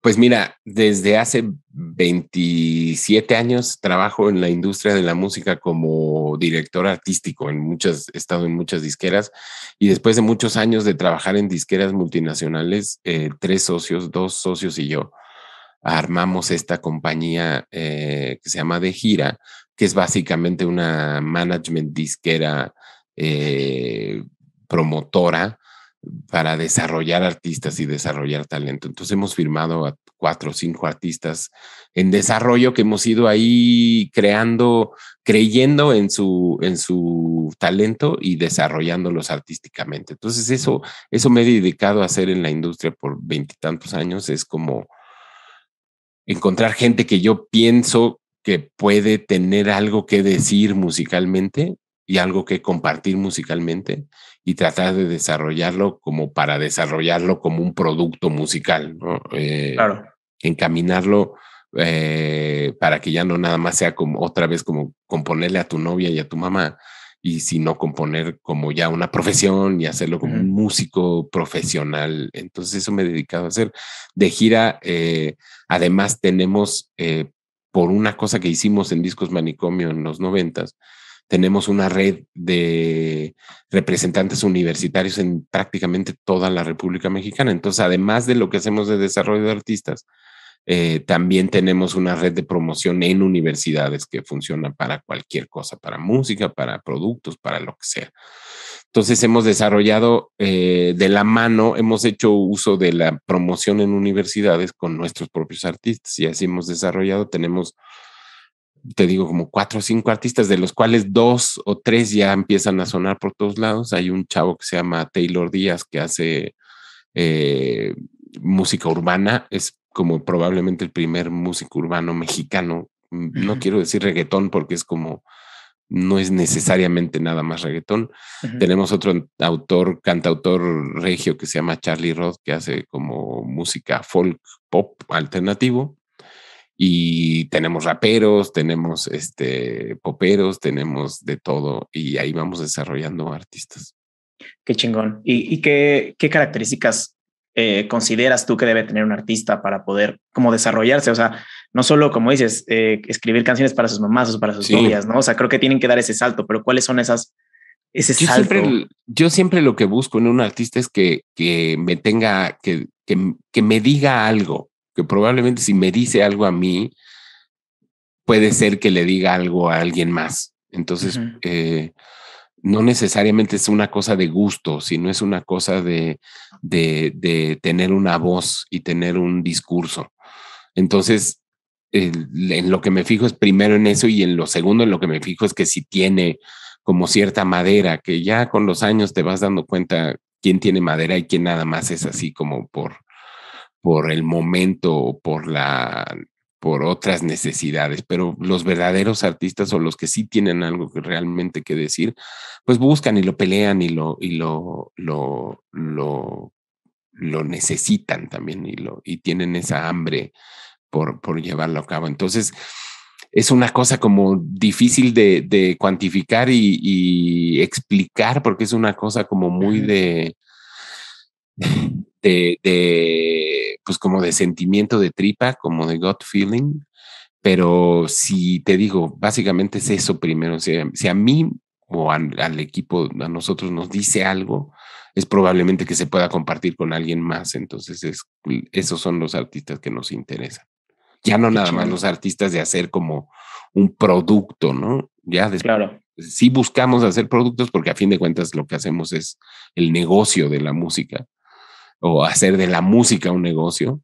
Pues mira, desde hace 27 años trabajo en la industria de la música como director artístico. En muchas, he estado en muchas disqueras y después de muchos años de trabajar en disqueras multinacionales, eh, tres socios, dos socios y yo armamos esta compañía eh, que se llama De Gira, que es básicamente una management disquera eh, promotora para desarrollar artistas y desarrollar talento. Entonces hemos firmado a cuatro o cinco artistas en desarrollo que hemos ido ahí creando, creyendo en su, en su talento y desarrollándolos artísticamente. Entonces eso, eso me he dedicado a hacer en la industria por veintitantos años. Es como encontrar gente que yo pienso que puede tener algo que decir musicalmente y algo que compartir musicalmente y tratar de desarrollarlo como para desarrollarlo como un producto musical, eh, claro. Encaminarlo eh, para que ya no nada más sea como otra vez como componerle a tu novia y a tu mamá, y sino componer como ya una profesión y hacerlo como un músico profesional. Entonces eso me he dedicado a hacer. De gira, eh, además tenemos, por una cosa que hicimos en Discos Manicomio en los noventas, tenemos una red de representantes universitarios en prácticamente toda la República Mexicana. Entonces, además de lo que hacemos de desarrollo de artistas, eh, también tenemos una red de promoción en universidades que funciona para cualquier cosa, para música, para productos, para lo que sea. Entonces hemos desarrollado eh, de la mano, hemos hecho uso de la promoción en universidades con nuestros propios artistas y así hemos desarrollado, tenemos te digo, como cuatro o cinco artistas, de los cuales dos o tres ya empiezan a sonar por todos lados. Hay un chavo que se llama Taylor Díaz que hace eh, música urbana, es como probablemente el primer músico urbano mexicano. Mm, no quiero decir reggaetón porque es como, no es necesariamente nada más reggaetón. Tenemos otro autor, cantautor regio que se llama Charlie Roth, que hace como música folk pop alternativo y tenemos raperos, tenemos este poperos, tenemos de todo y ahí vamos desarrollando artistas. Qué chingón. ¿Y, qué, qué, características eh, consideras tú que debe tener un artista para poder como desarrollarse? O sea, no solo como dices, eh, escribir canciones para sus mamás o para sus tías. ¿no? O sea, creo que tienen que dar ese salto, pero ¿cuáles son esas? Ese yo, Siempre, lo que busco en un artista es que, me tenga, que, que, que me diga algo, que probablemente si me dice algo a mí, puede ser que le diga algo a alguien más. Entonces, eh, no necesariamente es una cosa de gusto, sino es una cosa de, de, tener una voz y tener un discurso. Entonces, en lo que me fijo es primero en eso y en lo segundo en lo que me fijo es que si tiene como cierta madera, que ya con los años te vas dando cuenta quién tiene madera y quién nada más es así como por, por el momento o por la por otras necesidades, pero los verdaderos artistas o los que sí tienen algo que realmente que decir, pues buscan y lo pelean y lo y lo lo lo, lo necesitan también y lo y tienen esa hambre por por llevarlo a cabo. Entonces, es una cosa como difícil de, cuantificar y, y, explicar porque es una cosa como muy de de, pues como de sentimiento de tripa, como de gut feeling. Pero si te digo, básicamente es eso primero. Si, a mí o al equipo, a nosotros nos dice algo, es probablemente que se pueda compartir con alguien más. Entonces, esos son los artistas que nos interesan. Ya no nada más los artistas de hacer como un producto, ¿no? Ya claro. sí buscamos hacer productos porque a fin de cuentas lo que hacemos es el negocio de la música, o hacer de la música un negocio,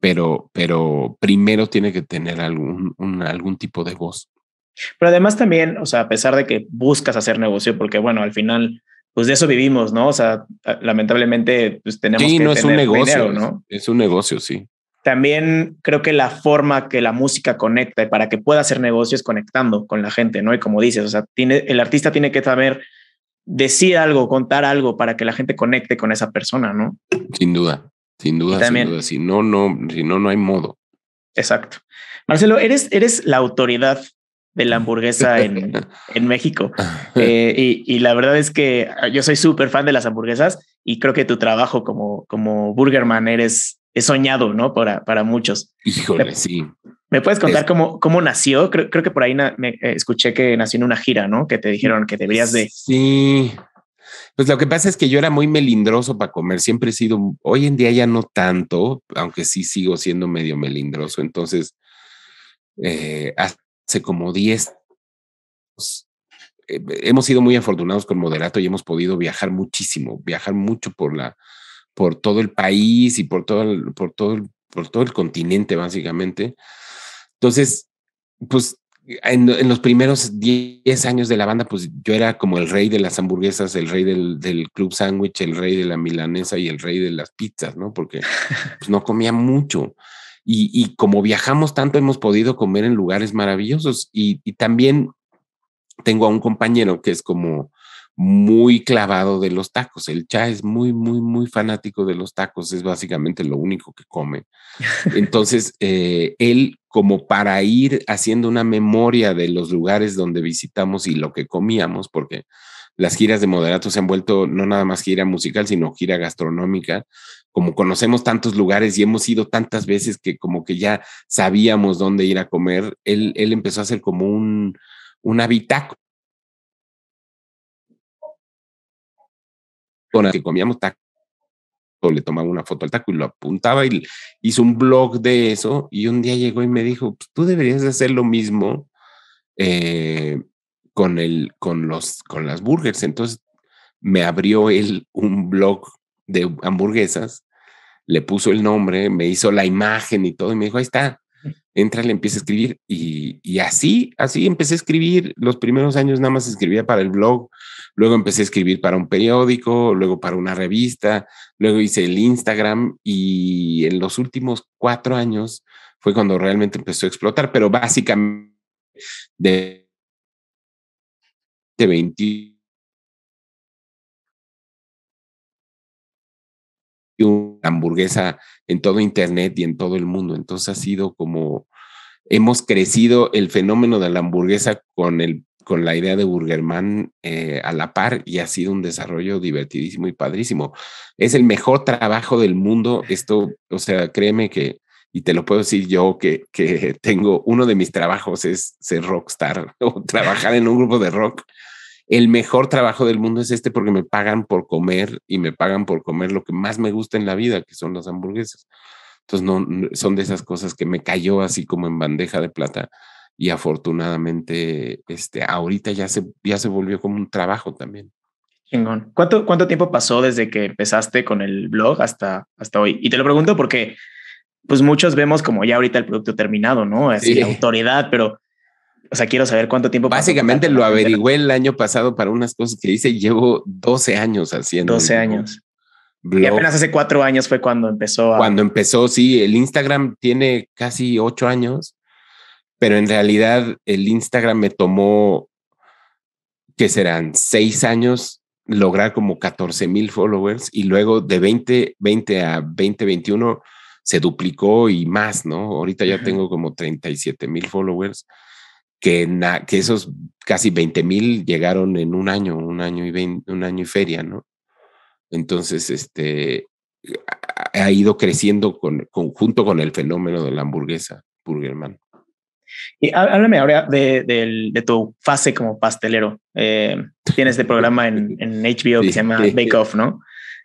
pero, pero primero tiene que tener algún, algún tipo de voz. Pero además también, o sea, a pesar de que buscas hacer negocio, porque bueno, al final, pues de eso vivimos, ¿no? O sea, lamentablemente, pues tenemos sí, que no tener es un negocio, ¿no? Es, un negocio, sí. También creo que la forma que la música conecta y para que pueda hacer negocio es conectando con la gente, ¿no? Y como dices, o sea, tiene, el artista tiene que saber decir algo, contar algo para que la gente conecte con esa persona, ¿no? Sin duda, sin duda, sin duda. Si no, no, si no, no hay modo. Exacto. Marcelo, eres, eres la autoridad de la hamburguesa en, [LAUGHS] en México. Eh, y, la verdad es que ah, yo soy súper fan de las hamburguesas y creo que tu trabajo como, como Burgerman eres es soñado, ¿no? Para, para muchos. Híjole, sí. ¿Me puedes contar cómo, nació? Creo, creo que por ahí me, eh, escuché que nació en una gira, ¿no? Que te dijeron que deberías de... Sí. Pues lo que pasa es que yo era muy melindroso para comer, siempre he sido, hoy en día ya no tanto, aunque sí sigo siendo medio melindroso, entonces eh, hace como 10 pues, eh, hemos sido muy afortunados con Moderato y hemos podido viajar muchísimo, viajar mucho por la por todo el país y por todo por todo por todo el continente básicamente. Entonces, pues en, los primeros 10 años de la banda, pues yo era como el rey de las hamburguesas, el rey del, club sándwich, el rey de la milanesa y el rey de las pizzas, ¿no? Porque [LAUGHS] pues, no comía mucho. Y, como viajamos tanto, hemos podido comer en lugares maravillosos. y, también tengo a un compañero que es como muy clavado de los tacos. El Cha es muy, muy, muy fanático de los tacos, es básicamente lo único que come. [LAUGHS] Entonces, eh, él como para ir haciendo una memoria de los lugares donde visitamos y lo que comíamos, porque las giras de moderato se han vuelto no nada más gira musical, sino gira gastronómica, como conocemos tantos lugares y hemos ido tantas veces que como que ya sabíamos dónde ir a comer, él, empezó a hacer como un, una con el que comíamos taco, le tomaba una foto al taco y lo apuntaba y hizo un blog de eso y un día llegó y me dijo, pues, tú deberías hacer lo mismo eh, con, con, los, con las burgers. Entonces me abrió él un blog de hamburguesas, le puso el nombre, me hizo la imagen y todo y me dijo, ahí está, entra, le empieza a escribir y, así, así empecé a escribir. Los primeros años nada más escribía para el blog, luego empecé a escribir para un periódico, luego para una revista, luego hice el Instagram y en los últimos cuatro años fue cuando realmente empezó a explotar, pero básicamente de, de 20 hamburguesa en todo Internet y en todo el mundo. Entonces ha sido como, hemos crecido el fenómeno de la hamburguesa con, el, con la idea de Burgerman eh, a la par y ha sido un desarrollo divertidísimo y padrísimo. Es el mejor trabajo del mundo. Esto, o sea, créeme que, y te lo puedo decir yo que, que tengo, uno de mis trabajos es ser rockstar [LAUGHS] o trabajar en un grupo de rock el mejor trabajo del mundo es este porque me pagan por comer y me pagan por comer lo que más me gusta en la vida, que son las hamburguesas. Entonces, no, son de esas cosas que me cayó así como en bandeja de plata y afortunadamente, este, ahorita ya se, ya se volvió como un trabajo también. Chingón. ¿Cuánto, ¿Cuánto tiempo pasó desde que empezaste con el blog hasta, hasta hoy? Y te lo pregunto porque, pues muchos vemos como ya ahorita el producto terminado, ¿no? es la autoridad, pero o sea, quiero saber cuánto tiempo. Básicamente lo averigüé el año pasado para unas cosas que hice llevo 12 años haciendo. 12 años. Y apenas hace cuatro años fue cuando empezó. Cuando empezó, sí. El Instagram tiene casi ocho años, pero en realidad el Instagram me tomó, que serán seis años, lograr como 14 mil followers y luego de 2020 20 a 2021 se duplicó y más, ¿no? Ahorita ya tengo como 37 mil followers que, que esos casi 20 mil llegaron en un año, un año y un año y feria, ¿no? Entonces, este ha, ido creciendo con, con, junto con el fenómeno de la hamburguesa, Burgerman. Y háblame ahora de, de, tu fase como pastelero. Eh, tienes este programa en, [LAUGHS] en HBO que se llama Bake Off, ¿no?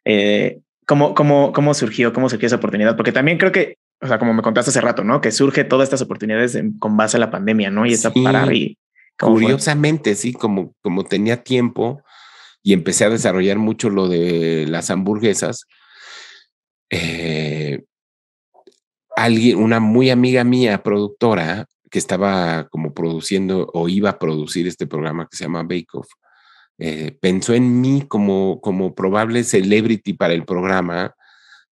Eh, ¿cómo, cómo, cómo surgió, cómo surgió esa oportunidad? Porque también creo que o sea, como me contaste hace rato, ¿no? Que surge todas estas oportunidades con base a la pandemia, ¿no? Y esa sí, y... Curiosamente, sí, como, como tenía tiempo y empecé a desarrollar mucho lo de las hamburguesas, eh, una muy amiga mía, productora, que estaba como produciendo o iba a producir este programa que se llama Bake Off, eh, pensó en mí como, como probable celebrity para el programa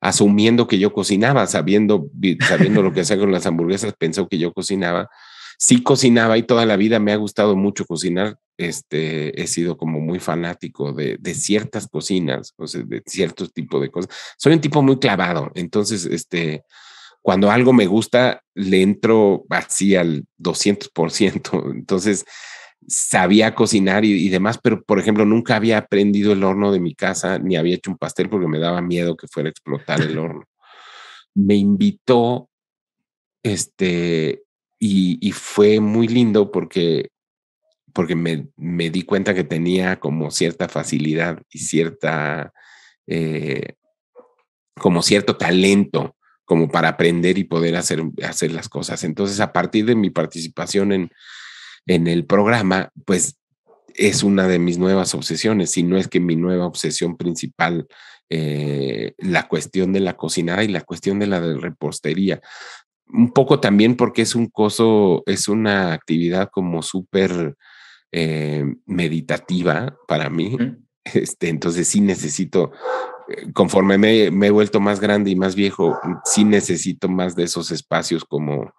asumiendo que yo cocinaba, sabiendo, sabiendo lo que hacía con las hamburguesas, pensó que yo cocinaba. Sí cocinaba y toda la vida me ha gustado mucho cocinar. Este, he sido como muy fanático de, de ciertas cocinas, o sea, de ciertos tipos de cosas. Soy un tipo muy clavado, entonces, este, cuando algo me gusta, le entro así al 200%. Entonces, sabía cocinar y, demás, pero por ejemplo nunca había aprendido el horno de mi casa ni había hecho un pastel porque me daba miedo que fuera a explotar el [LAUGHS] horno. Me invitó, este, y, fue muy lindo porque, porque me, me, di cuenta que tenía como cierta facilidad y cierta, eh, como cierto talento como para aprender y poder hacer, hacer las cosas. Entonces, a partir de mi participación en, en el programa, pues es una de mis nuevas obsesiones, si no es que mi nueva obsesión principal, eh, la cuestión de la cocinada y la cuestión de la repostería. Un poco también porque es un coso, es una actividad como súper eh, meditativa para mí. Este, entonces sí necesito, eh, conforme me, me, he vuelto más grande y más viejo, sí necesito más de esos espacios como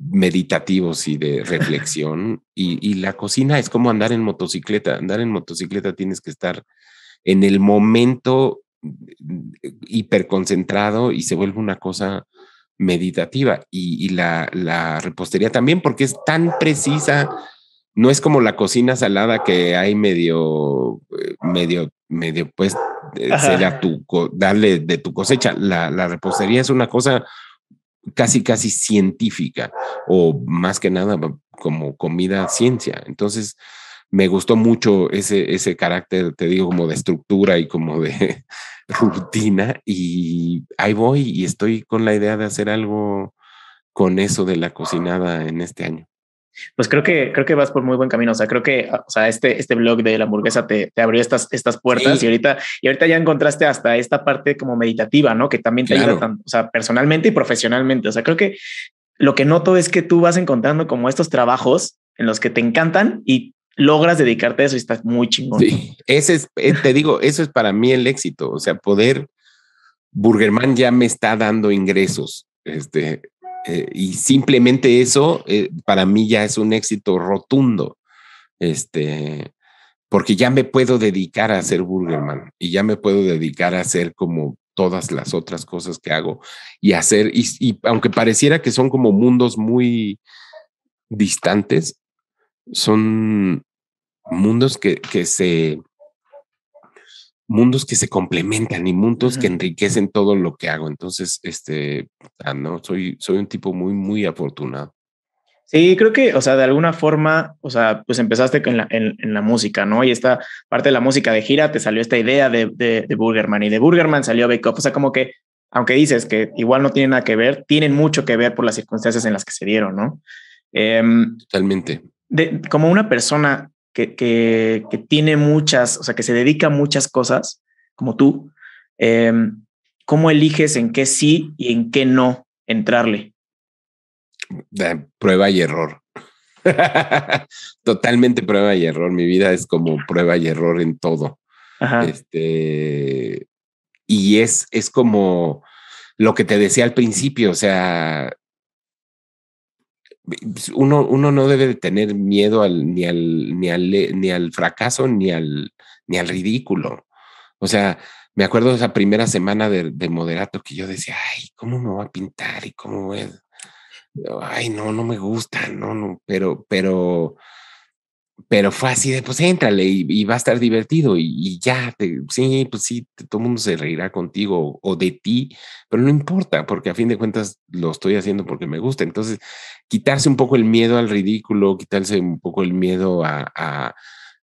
meditativos y de reflexión. y, la cocina es como andar en motocicleta. Andar en motocicleta tienes que estar en el momento mm, hiperconcentrado y se vuelve una cosa meditativa. Y, la, repostería también, porque es tan precisa. No es como la cocina salada que hay medio, eh, medio, medio, pues, eh, será tu, darle de tu cosecha. La, la repostería es una cosa casi, casi científica o más que nada como comida ciencia. Entonces, me gustó mucho ese, ese carácter, te digo, como de estructura y como de [LAUGHS] rutina. Y ahí voy y estoy con la idea de hacer algo con eso de la cocinada en este año. Pues creo que, creo que vas por muy buen camino. O sea, creo que o sea, este, este blog de la hamburguesa te, te abrió estas, estas puertas y, ahorita, y ahorita ya encontraste hasta esta parte como meditativa, ¿no? Que también te ayuda o sea, personalmente y profesionalmente. O sea, creo que lo que noto es que tú vas encontrando como estos trabajos en los que te encantan y logras dedicarte a eso y estás muy chingón. Sí, ese es, eh, te digo, eso es para mí el éxito. O sea, poder, Burgerman ya me está dando ingresos. Este, eh, y simplemente eso eh, para mí ya es un éxito rotundo. Este, porque ya me puedo dedicar a hacer Burgerman y ya me puedo dedicar a hacer como todas las otras cosas que hago y hacer, y, aunque pareciera que son como mundos muy distantes, son mundos que, que se mundos que se complementan y mundos que enriquecen todo lo que hago. Entonces, este, ah, no, soy, soy un tipo muy, muy afortunado. Sí, creo que, o sea, de alguna forma, o sea, pues empezaste con la, en, la música, ¿no? Y esta parte de la música de gira te salió esta idea de, de, Burgerman y de Burgerman salió Bake Off. O sea, como que, aunque dices que igual no tiene nada que ver, tienen mucho que ver por las circunstancias en las que se dieron, ¿no? Em, Totalmente. De, como una persona que, tiene muchas, o sea, que se dedica a muchas cosas, como tú, em, ¿cómo eliges en qué sí y en qué no entrarle? De eh, prueba y error. [LAUGHS] Totalmente prueba y error. Mi vida es como prueba y error en todo. Este, y es, es como lo que te decía al principio, o sea, pues, uno, uno no debe tener miedo al, ni, al, ni, al, fracaso ni al, ni al ridículo. O sea, me acuerdo de esa primera semana de, moderato que yo decía, ay, ¿cómo me va a pintar? ¿Y cómo es? Ay, no, no me gusta, no, no, pero, pero pero fue así de, pues éntrale y, va a estar divertido y, ya, sí, pues sí, todo el mundo se reirá contigo o de ti, pero no importa, porque a fin de cuentas lo estoy haciendo porque me gusta. Entonces, quitarse un poco el miedo al ridículo, quitarse un poco el miedo a,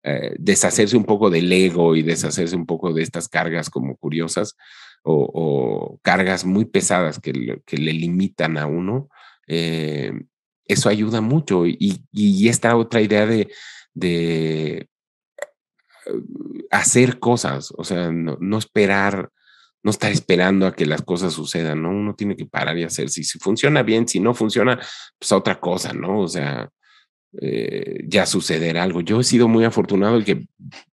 eh, deshacerse un poco del ego y deshacerse un poco de estas cargas como curiosas o, cargas muy pesadas que, que, le limitan a uno, eh, eso ayuda mucho. y esta otra idea de de eh, hacer cosas, o sea, no, esperar, no estar esperando a que las cosas sucedan, ¿no? Uno tiene que parar y hacer, si, funciona bien, si no funciona, pues otra cosa, ¿no? O sea, eh, ya suceder algo. Yo he sido muy afortunado y que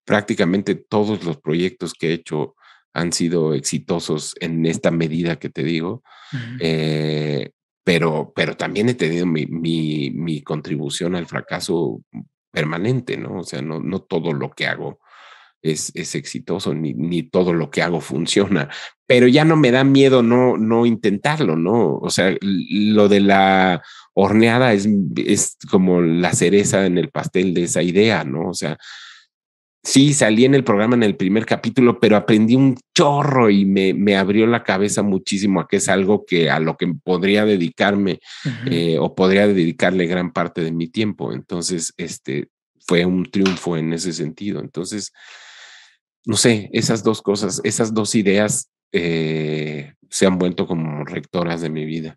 prácticamente todos los proyectos que he hecho han sido exitosos en esta medida que te digo, eh, pero, pero también he tenido mi contribución al fracaso permanente, ¿no? O sea, no, no todo lo que hago es, es exitoso, ni, ni, todo lo que hago funciona, pero ya no me da miedo no, no intentarlo, ¿no? O sea, lo de la horneada es, es como la cereza en el pastel de esa idea, ¿no? O sea, Sí, salí en el programa en el primer capítulo, pero aprendí un chorro y me, abrió la cabeza muchísimo a que es algo que a lo que podría dedicarme eh, o podría dedicarle gran parte de mi tiempo. Entonces, este fue un triunfo en ese sentido. Entonces, no sé, esas dos cosas, esas dos ideas eh, se han vuelto como rectoras de mi vida.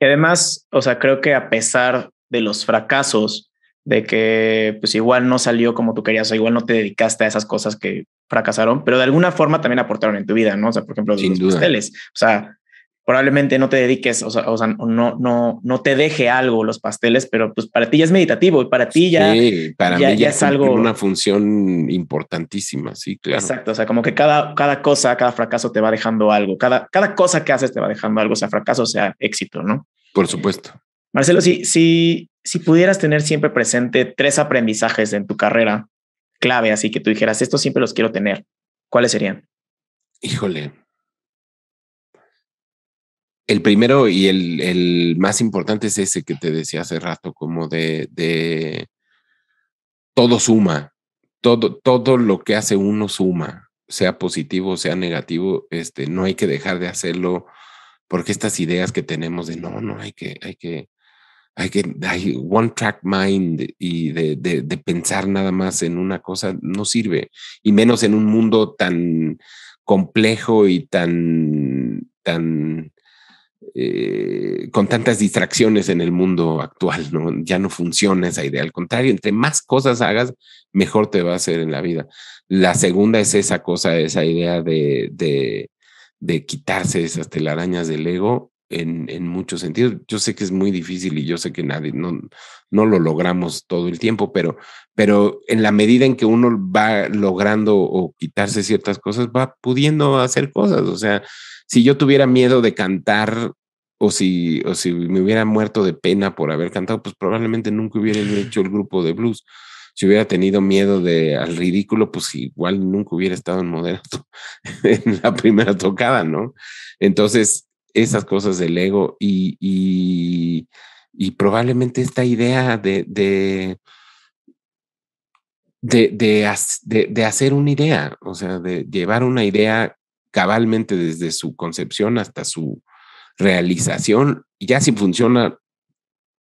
Y además, o sea, creo que a pesar de los fracasos, de que pues igual no salió como tú querías o igual no te dedicaste a esas cosas que fracasaron, pero de alguna forma también aportaron en tu vida, ¿no? O sea, por ejemplo, los pasteles, o sea, probablemente no te dediques, o sea, o no, no, no te deje algo los pasteles, pero pues para ti ya es meditativo y para ti ya, sí, para ya, mí ya, es algo. Una función importantísima, sí, claro. Exacto, o sea, como que cada, cada cosa, cada fracaso te va dejando algo, cada, cada cosa que haces te va dejando algo, sea fracaso, sea éxito, ¿no? Por supuesto. Marcelo, sí, sí, si pudieras tener siempre presente tres aprendizajes en tu carrera clave, así que tú dijeras, estos siempre los quiero tener, ¿cuáles serían? Híjole. El primero y el, el más importante es ese que te decía hace rato, como de, de todo suma, todo, todo lo que hace uno suma, sea positivo, sea negativo, este, no hay que dejar de hacerlo porque estas ideas que tenemos de no, no, hay que, hay que, hay que, hay one track mind y de, pensar nada más en una cosa no sirve, y menos en un mundo tan complejo y tan, tan, eh, con tantas distracciones en el mundo actual, ¿no? Ya no funciona esa idea. Al contrario, entre más cosas hagas, mejor te va a ser en la vida. La segunda es esa cosa, esa idea de, de, de quitarse esas telarañas del ego en, en, muchos sentidos. Yo sé que es muy difícil y yo sé que nadie, no, no lo logramos todo el tiempo, pero, pero en la medida en que uno va logrando o quitarse ciertas cosas, va pudiendo hacer cosas. O sea, si yo tuviera miedo de cantar o si, o si me hubiera muerto de pena por haber cantado, pues probablemente nunca hubiera hecho el grupo de blues. Si hubiera tenido miedo de al ridículo, pues igual nunca hubiera estado en moderato [LAUGHS] en la primera tocada, ¿no? Entonces, esas cosas del ego y, probablemente esta idea de, de, hacer una idea, o sea, de llevar una idea cabalmente desde su concepción hasta su realización. Ya si funciona,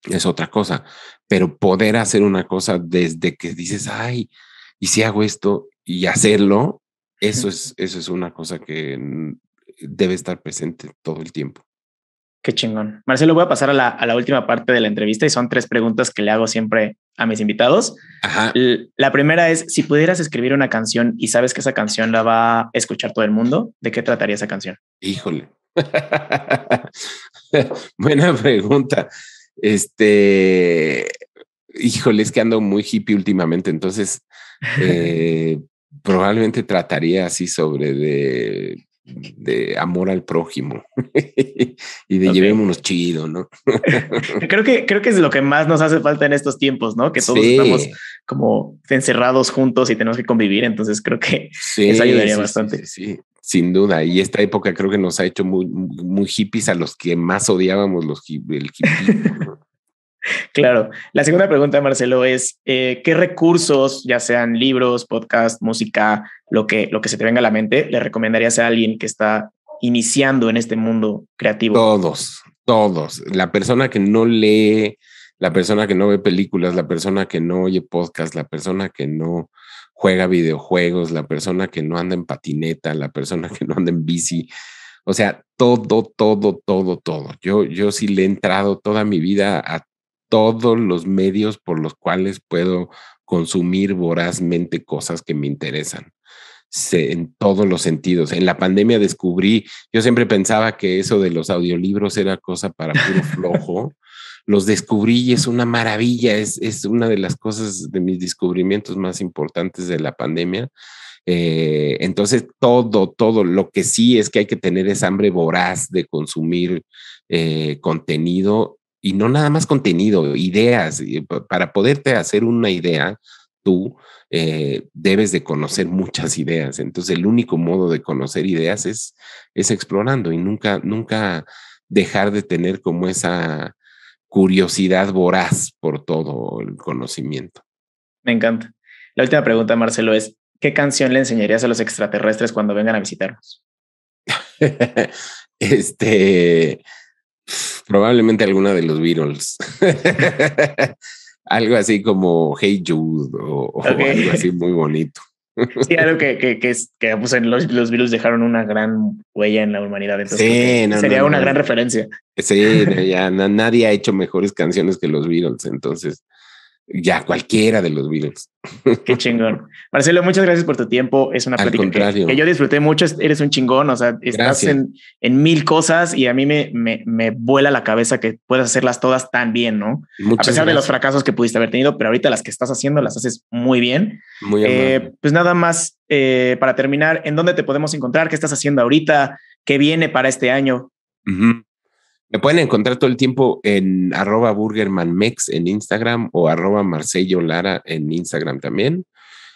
es otra cosa, pero poder hacer una cosa desde que dices, ay, y si hago esto y hacerlo, eso es, eso es una cosa que debe estar presente todo el tiempo. Qué chingón. Marcelo, voy a pasar a la, última parte de la entrevista y son tres preguntas que le hago siempre a mis invitados. Ajá. La primera es, si pudieras escribir una canción y sabes que esa canción la va a escuchar todo el mundo, ¿de qué trataría esa canción? Híjole. [LAUGHS] Buena pregunta. Este, híjole, es que ando muy hippie últimamente, entonces [LAUGHS] eh, probablemente trataría así sobre de de amor al prójimo [LAUGHS] y de llevémonos chido, ¿no? [LAUGHS] creo que creo que es lo que más nos hace falta en estos tiempos, ¿no? Que todos estamos como encerrados juntos y tenemos que convivir, entonces creo que eso ayudaría bastante. sí, sin duda. Y esta época creo que nos ha hecho muy, hippies a los que más odiábamos los hippies [LAUGHS] Claro. La segunda pregunta, Marcelo, es eh, ¿qué recursos, ya sean libros, podcast, música, lo que, lo que se te venga a la mente, le recomendarías a alguien que está iniciando en este mundo creativo? Todos, todos. La persona que no lee, la persona que no ve películas, la persona que no oye podcast, la persona que no juega videojuegos, la persona que no anda en patineta, la persona que no anda en bici, o sea, todo, todo, todo, todo. Yo, yo sí le he entrado toda mi vida a todos los medios por los cuales puedo consumir vorazmente cosas que me interesan en todos los sentidos. En la pandemia descubrí, yo siempre pensaba que eso de los audiolibros era cosa para puro flojo. los descubrí y es una maravilla, es, una de las cosas de mis descubrimientos más importantes de la pandemia. Eh, entonces, todo, todo, lo que sí es que hay que tener esa hambre voraz de consumir eh, contenido y no nada más contenido, ideas. Eh, para poderte hacer una idea, tú eh, debes de conocer muchas ideas. Entonces, el único modo de conocer ideas es, es explorando y nunca, nunca dejar de tener como esa curiosidad voraz por todo el conocimiento. Me encanta. La última pregunta, Marcelo, es, ¿qué canción le enseñarías a los extraterrestres cuando vengan a visitarnos? [LAUGHS] este, Probablemente alguna de los Beatles. [LAUGHS] algo así como Hey Jude o, algo así muy bonito. Sí, algo que, que, que, pues, los, los virus dejaron una gran huella en la humanidad. Entonces sería una gran referencia. Sí, ya nadie ha hecho mejores canciones que los Beatles. Entonces, ya cualquiera de los Beatles. Qué chingón. Marcelo, muchas gracias por tu tiempo. Es una plática que, yo disfruté mucho. Eres un chingón, o sea, estás en, mil cosas y a mí me, me, vuela la cabeza que puedas hacerlas todas tan bien, ¿no? a pesar de los fracasos que pudiste haber tenido, pero ahorita las que estás haciendo las haces muy bien. Eh, pues nada más eh, para terminar, ¿en dónde te podemos encontrar? ¿Qué estás haciendo ahorita? ¿Qué viene para este año? Me pueden encontrar todo el tiempo en arroba burgermanmex en Instagram o arroba Marcello Lara en Instagram también.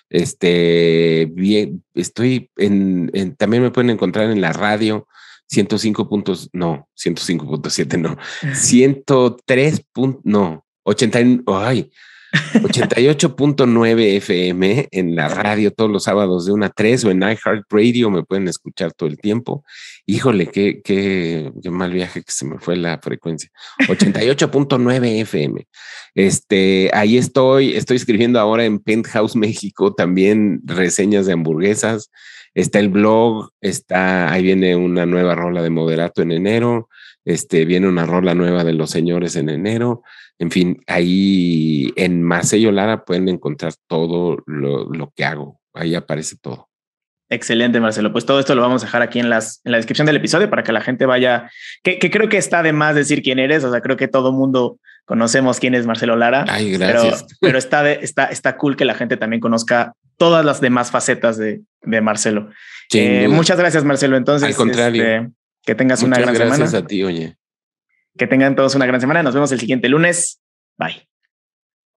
Este, bien, estoy en, también me pueden encontrar en la radio 105 puntos, no, 105.7, no, 103 puntos, no, 80, ay, 88.9 FM en la radio todos los sábados de 1 a 3 o en iHeartRadio me pueden escuchar todo el tiempo. Híjole, qué, qué, qué mal viaje que se me fue la frecuencia. 88.9 FM. Este, ahí estoy, estoy escribiendo ahora en Penthouse México también reseñas de hamburguesas. Está el blog, está, ahí viene una nueva rola de moderato en enero. Este, viene una rola nueva de los señores en enero, en fin, ahí en Marcello Lara pueden encontrar todo lo, que hago, ahí aparece todo. Excelente, Marcelo. Pues todo esto lo vamos a dejar aquí en, las, en la descripción del episodio para que la gente vaya, que, creo que está de más decir quién eres, o sea, creo que todo mundo conocemos quién es Marcelo Lara. Ay, gracias. [LAUGHS] Pero, está, de, está, está cool que la gente también conozca todas las demás facetas de, Marcelo. Eh, muchas gracias, Marcelo. Entonces, este, que tengas una gran semana. Gracias a ti, oye. Que tengan todos una gran semana. Nos vemos el siguiente lunes. Bye.